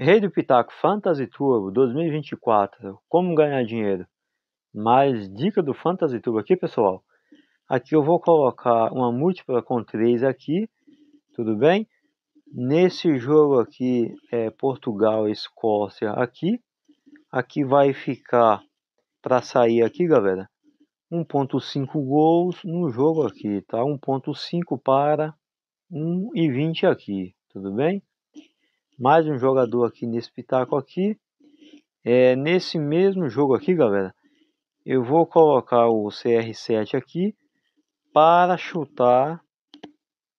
Rei do Pitaco Fantasy Turbo 2024, como ganhar dinheiro? Mais dica do Fantasy Turbo aqui, pessoal. Aqui eu vou colocar uma múltipla com 3 aqui, tudo bem? Nesse jogo aqui é Portugal Escócia aqui. Aqui vai ficar para sair aqui, galera. 1.5 gols no jogo aqui, tá? 1.5 para 1,20 aqui, tudo bem? mais um jogador aqui nesse pitaco aqui. É, nesse mesmo jogo aqui, galera, eu vou colocar o CR7 aqui para chutar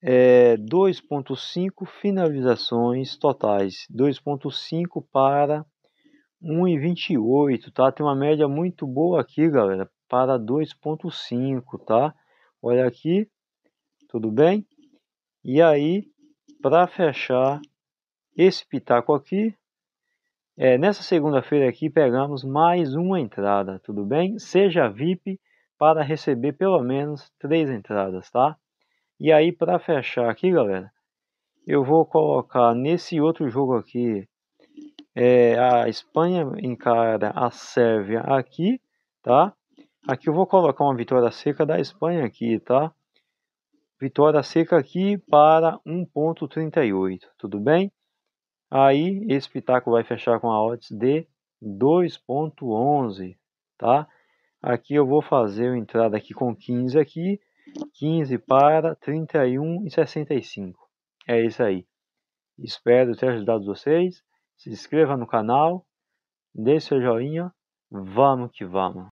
é, 2.5 finalizações totais. 2.5 para 1,28, tá? Tem uma média muito boa aqui, galera, para 2.5, tá? Olha aqui, tudo bem? E aí, para fechar esse pitaco aqui. É, nessa segunda-feira aqui pegamos mais uma entrada, tudo bem? Seja VIP para receber pelo menos três entradas, tá? E aí para fechar aqui, galera, eu vou colocar nesse outro jogo aqui é, a Espanha encara a Sérvia aqui, tá? Aqui eu vou colocar uma vitória seca da Espanha aqui, tá? Vitória seca aqui para 1.38, tudo bem? Aí esse pitaco vai fechar com a odds de 2.11, tá? Aqui eu vou fazer a entrada aqui com 15 aqui, 15 para 31,65. É isso aí. Espero ter ajudado vocês. Se inscreva no canal, deixe seu joinha. Vamos que vamos!